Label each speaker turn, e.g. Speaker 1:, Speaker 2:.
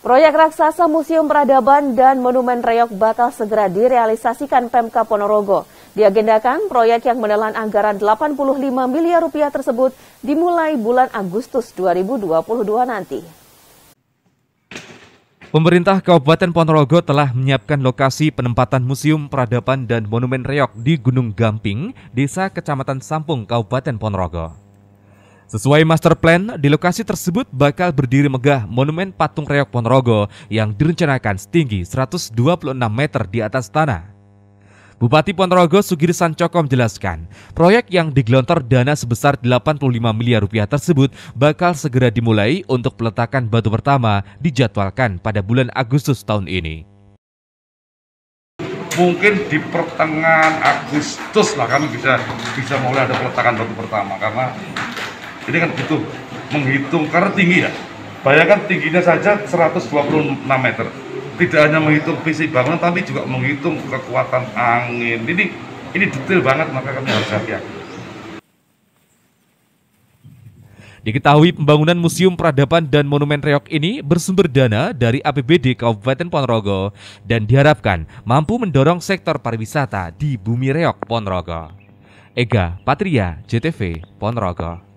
Speaker 1: Proyek raksasa Museum Peradaban dan Monumen Reok bakal segera direalisasikan Pemkab Ponorogo. Diagendakan proyek yang menelan anggaran 85 miliar rupiah tersebut dimulai bulan Agustus 2022 nanti.
Speaker 2: Pemerintah Kabupaten Ponorogo telah menyiapkan lokasi penempatan Museum Peradaban dan Monumen Reok di Gunung Gamping, Desa Kecamatan Sampung, Kabupaten Ponorogo. Sesuai master plan, di lokasi tersebut bakal berdiri megah monumen patung reok Ponorogo yang direncanakan setinggi 126 meter di atas tanah. Bupati Ponorogo Sugiri Sancoko menjelaskan, proyek yang digelontor dana sebesar 85 miliar rupiah tersebut bakal segera dimulai untuk peletakan batu pertama dijadwalkan pada bulan Agustus tahun ini.
Speaker 3: Mungkin di pertengahan Agustus lah kami bisa bisa mulai ada peletakan batu pertama karena ini kan butuh menghitung karena tinggi ya. Bayangkan tingginya saja 126 meter. Tidak hanya menghitung visi bangunan tapi juga menghitung kekuatan angin. Ini ini detail banget maka kami harus hati-hati.
Speaker 2: Diketahui pembangunan Museum Peradaban dan Monumen Reok ini bersumber dana dari APBD Kabupaten Ponorogo dan diharapkan mampu mendorong sektor pariwisata di bumi Reok Ponorogo. Ega Patria, JTV Ponorogo.